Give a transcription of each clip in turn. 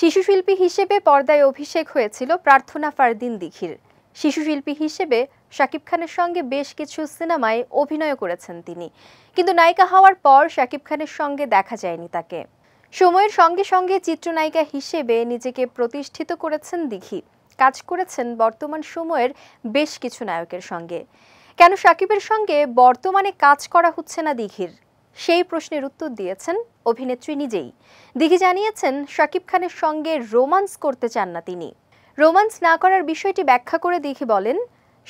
শিশু শিল্পী হিসেবে পর্দায় অভিষেক হয়েছিল প্রার্থনা ফারদিন দিঘির শিশু শিল্পী হিসেবে শাকিব খানের সঙ্গে বেশ কিছু সিনেমায় অভিনয় করেছেন তিনি কিন্তু নায়িকা হওয়ার পর শাকিব খানের সঙ্গে দেখা যায়নি তাকে সময়ের সঙ্গে সঙ্গে চিত্রনায়িকা হিসেবে নিজেকে প্রতিষ্ঠিত করেছেন দিঘি কাজ করেছেন বর্তমান সময়ের বেশ কিছু নায়কের সঙ্গে কেন শাকিবের সঙ্গে বর্তমানে কাজ করা হচ্ছে না দিঘির সেই প্রশ্নের উত্তর দিয়েছেন অভিনেত্রী নিজেই দিঘি জানিয়েছেন শাকিব খানের সঙ্গে রোমান্স করতে চান না তিনি রোমান্স না করার বিষয়টি ব্যাখ্যা করে দিঘি বলেন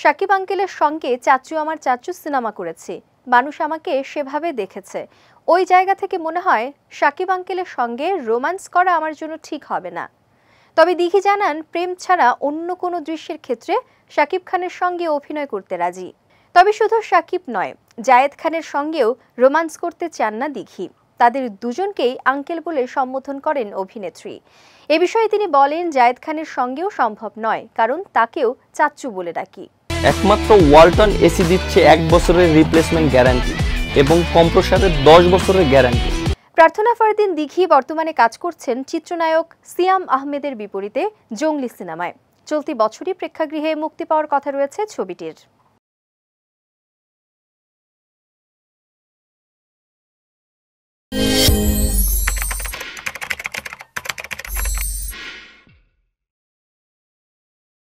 শাকিব আঙ্কেলের সঙ্গে চাচু আমার চাচু সিনেমা করেছে মানুষ আমাকে সেভাবে দেখেছে ওই জায়গা থেকে মনে হয় শাকিব আঙ্কেলের সঙ্গে রোমান্স করা আমার জন্য ঠিক হবে না তবে দিঘি জানান প্রেম ছাড়া অন্য কোনো দৃশ্যের ক্ষেত্রে শাকিব খানের সঙ্গে অভিনয় করতে রাজি তবে শুধু সাকিব নয় জায়েদ খানের সঙ্গেও রোমান্স করতে চান না দিঘি তাদের দুজনকেই আঙ্কেল বলে সম্বোধন করেন অভিনেত্রী এ বিষয়ে তিনি বলেন জায়েদ খানের সঙ্গেও সম্ভব নয় কারণ তাকেও চাচ্চু বলে ডাকি একমাত্র ওয়ালটন এসি দিচ্ছে এক বছরের রিপ্লেসমেন্ট গ্যারান্টি এবং কম্প্রসারের দশ বছরের গ্যারান্টি প্রার্থনা ফারদিন দিঘি বর্তমানে কাজ করছেন চিত্রনায়ক সিয়াম আহমেদের বিপরীতে জঙ্গলি সিনেমায় চলতি বছরই প্রেক্ষাগৃহে মুক্তি পাওয়ার কথা রয়েছে ছবিটির Thank you.